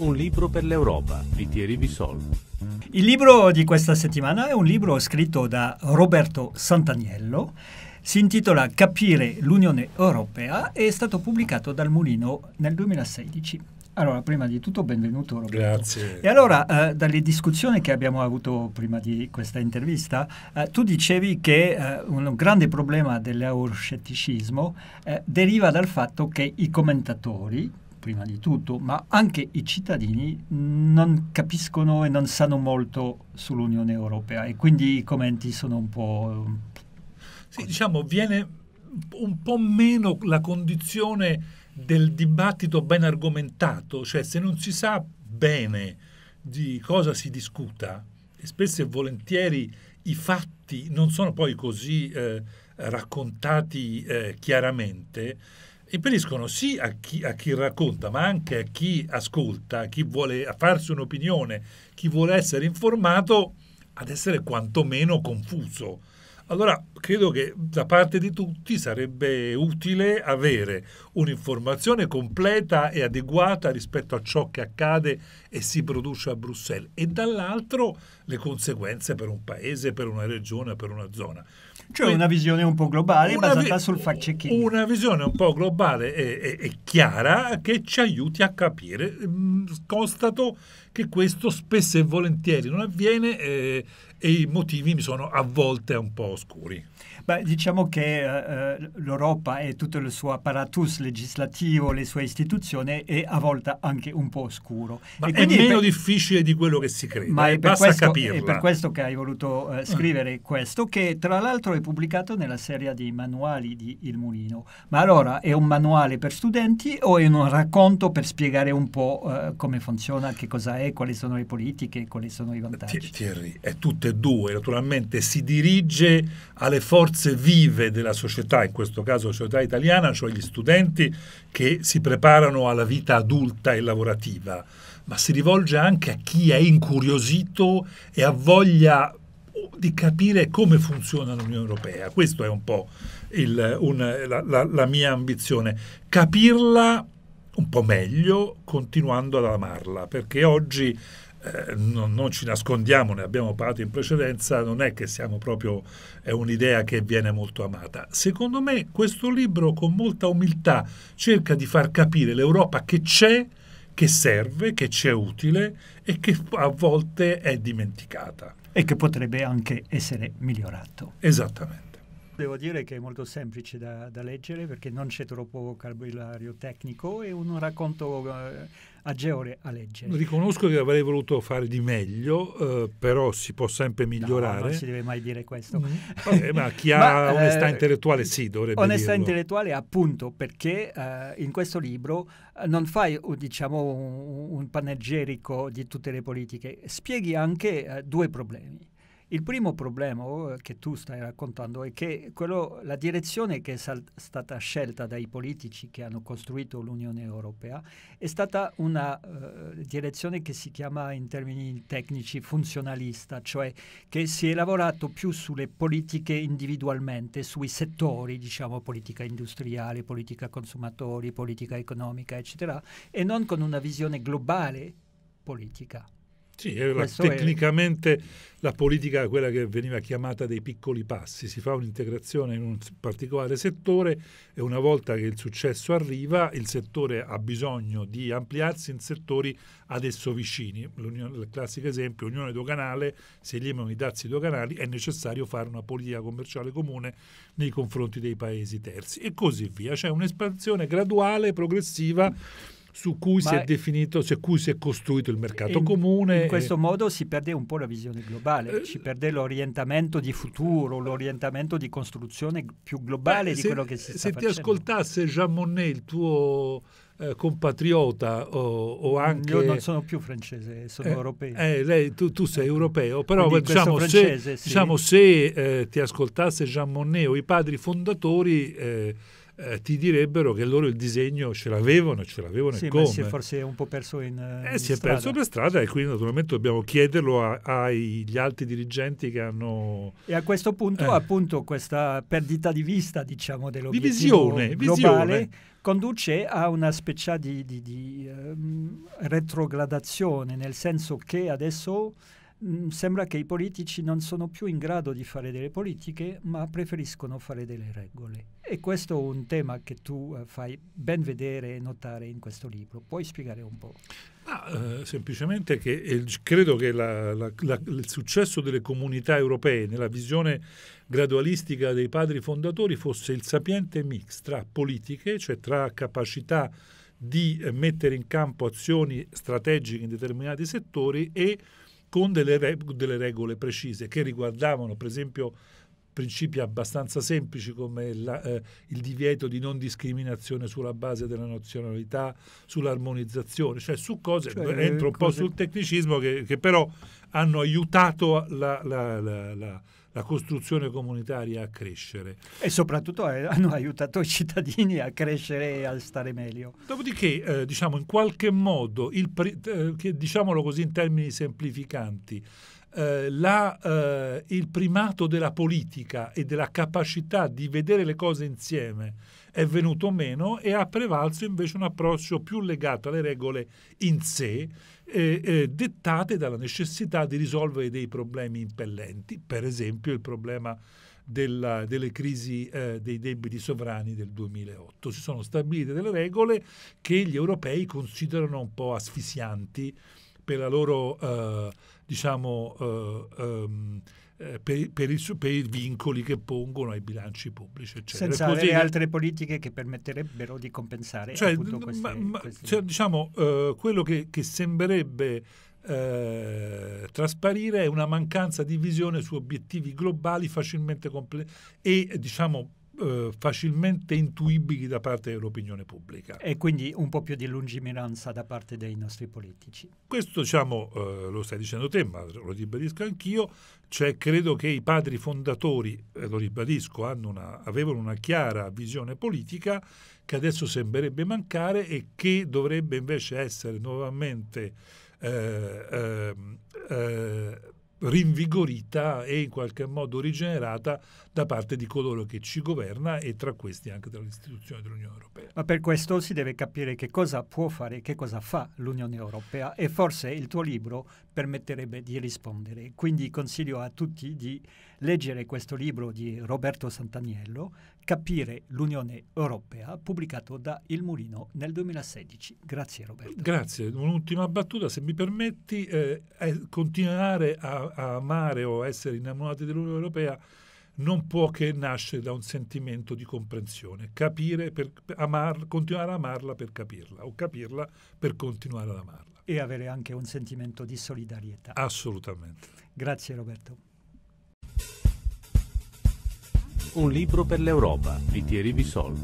Un libro per l'Europa di Thierry Bissol. Il libro di questa settimana è un libro scritto da Roberto Santaniello. Si intitola Capire l'Unione Europea e è stato pubblicato dal Mulino nel 2016. Allora, prima di tutto, benvenuto Roberto. Grazie. E allora, eh, dalle discussioni che abbiamo avuto prima di questa intervista, eh, tu dicevi che eh, un grande problema dell'euroscetticismo eh, deriva dal fatto che i commentatori, prima di tutto, ma anche i cittadini non capiscono e non sanno molto sull'Unione Europea e quindi i commenti sono un po'... Sì, diciamo, viene un po' meno la condizione del dibattito ben argomentato, cioè se non si sa bene di cosa si discuta, e spesso e volentieri i fatti non sono poi così eh, raccontati eh, chiaramente, impediscono sì a chi, a chi, racconta, ma anche a chi ascolta, a chi vuole farsi un'opinione, chi vuole essere informato, ad essere quantomeno confuso. Allora, credo che da parte di tutti sarebbe utile avere un'informazione completa e adeguata rispetto a ciò che accade e si produce a Bruxelles e dall'altro le conseguenze per un paese, per una regione, per una zona. Cioè una visione un po' globale una basata vi- sul fact checking. Una visione un po' globale e, e, e chiara che ci aiuti a capire. Mm, constato che questo spesso e volentieri non avviene eh, e i motivi mi sono a volte un po' oscuri. Beh, diciamo che eh, eh l'Europa e tutto il suo apparatus legislativo, le sue istituzioni è a volte anche un po' oscuro. Ma è meno per... difficile di quello che si crede, ma è eh, basta questo, capirla. È per questo che hai voluto eh, scrivere ah. questo, che tra l'altro poi pubblicato nella serie dei manuali di Il Mulino. Ma allora è un manuale per studenti o è un racconto per spiegare un po' eh, come funziona, che cosa è, quali sono le politiche, quali sono i vantaggi? Thierry, è tutte e due, naturalmente si dirige alle forze vive della società, in questo caso la società italiana, cioè gli studenti che si preparano alla vita adulta e lavorativa ma si rivolge anche a chi è incuriosito e ha voglia di capire come funziona l'Unione Europea. Questa è un po' il, un, la, la, la mia ambizione, capirla un po' meglio continuando ad amarla, perché oggi eh, non, non, ci nascondiamo, ne abbiamo parlato in precedenza, non è che siamo proprio, è un'idea che viene molto amata. Secondo me questo libro con molta umiltà cerca di far capire l'Europa che c'è che serve, che ci è utile e che a volte è dimenticata. E che potrebbe anche essere migliorato. Esattamente. Devo dire che è molto semplice da, da leggere perché non c'è troppo vocabolario tecnico e un racconto uh, eh, agevole a leggere. Riconosco che avrei voluto fare di meglio, uh, però si può sempre migliorare. No, non si deve mai dire questo. Mm. Okay, ma chi ma, ha eh, onestà uh, intellettuale sì, dovrebbe Onestà dirlo. intellettuale appunto perché in questo libro non fai uh, diciamo, un, un panegirico di tutte le politiche, spieghi anche due problemi il primo problema oh, che tu stai raccontando è che quello, la direzione che è sal- stata scelta dai politici che hanno costruito l'Unione Europea è stata una uh, direzione che si chiama in termini tecnici funzionalista, cioè che si è lavorato più sulle politiche individualmente, sui settori, diciamo politica industriale, politica consumatori, politica economica, eccetera, e non con una visione globale politica. Sì, era tecnicamente è... la politica era quella che veniva chiamata dei piccoli passi, si fa un'integrazione in un particolare settore e una volta che il successo arriva il settore ha bisogno di ampliarsi in settori ad esso vicini. il classico esempio, unione doganale, se eliminano i dazi doganali è necessario fare una politica commerciale comune nei confronti dei paesi terzi e così via. C'è un'espansione graduale, progressiva. Mm su cui Ma si è definito, su cui si è costruito il mercato in, comune. In questo e... modo si perde un po' la visione globale, eh, si perde l'orientamento di futuro, l'orientamento di costruzione più globale di se, quello che si sta se facendo. Se ti ascoltasse Jean Monnet, il tuo eh, compatriota o, o, anche... Io non sono più francese, sono eh, europeo. Eh, lei, tu, tu, sei ecco. europeo, però diciamo, francese, se, sì. diciamo, se eh, ti ascoltasse Jean Monnet o i padri fondatori eh, eh, ti direbbero che loro il disegno ce l'avevano, ce l'avevano sì, e come. si è forse un po' perso in, eh, eh in si strada. è perso per strada e quindi naturalmente dobbiamo chiederlo agli altri dirigenti che hanno... E a questo punto eh. appunto questa perdita di vista diciamo dell'obiettivo di visione, globale visione. conduce a una specie di, di, di um, retrogradazione nel senso che adesso mm, sembra che i politici non sono più in grado di fare delle politiche, ma preferiscono fare delle regole. E questo è un tema che tu eh, fai ben vedere e notare in questo libro. Puoi spiegare un po'? Ah, eh, semplicemente che eh, credo che la, la, la, il successo delle comunità europee nella visione gradualistica dei padri fondatori fosse il sapiente mix tra politiche, cioè tra capacità di eh, mettere in campo azioni strategiche in determinati settori e con delle, reg- delle regole precise che riguardavano per esempio principi abbastanza semplici come la, eh, il divieto di non discriminazione sulla base della nazionalità, sull'armonizzazione, cioè su cose, cioè, entro un cose... po' sul tecnicismo, che, che però hanno aiutato la, la, la la costruzione comunitaria a crescere. E soprattutto eh, hanno aiutato i cittadini a crescere e a stare meglio. Dopodiché, eh, diciamo, in qualche modo, il, eh, diciamolo così in termini semplificanti, eh, la, eh, il primato della politica e della capacità di vedere le cose insieme è venuto meno e ha prevalso invece un approccio più legato alle regole in sé, eh, eh dettate dalla necessità di risolvere dei problemi impellenti, per esempio il problema della, delle crisi eh, dei debiti sovrani del 2008. Si sono stabilite delle regole che gli europei considerano un po' asfissianti per la loro, eh, diciamo, eh, um, per, per, il, per, i vincoli che pongono ai bilanci pubblici, eccetera. Senza Così, altre politiche che permetterebbero di compensare cioè, queste, ma, ma, queste... cioè, diciamo, eh, quello che, che sembrerebbe eh, trasparire è una mancanza di visione su obiettivi globali facilmente comple- e diciamo eh, facilmente intuibili da parte dell'opinione pubblica. E quindi un po' più di lungimiranza da parte dei nostri politici. Questo diciamo, eh, lo stai dicendo te, ma lo ribadisco anch'io, cioè credo che i padri fondatori, eh, lo ribadisco, una, avevano una chiara visione politica che adesso sembrerebbe mancare e che dovrebbe invece essere nuovamente... Eh, ehm, eh rinvigorita e in qualche modo rigenerata da parte di coloro che ci governa e tra questi anche dall'istituzione dell'Unione Europea. Ma per questo si deve capire che cosa può fare e che cosa fa l'Unione Europea e forse il tuo libro permetterebbe di rispondere. Quindi consiglio a tutti di leggere questo libro di Roberto Santaniello Capire l'Unione Europea, pubblicato da Il Mulino nel 2016. Grazie Roberto. Grazie, un'ultima battuta, se mi permetti, eh, continuare a, a amare o essere innamorati dell'Unione Europea non può che nascere da un sentimento di comprensione, capire per, amar, continuare ad amarla per capirla o capirla per continuare ad amarla. E avere anche un sentimento di solidarietà. Assolutamente. Grazie Roberto. Un libro per l'Europa di Thierry Bissol.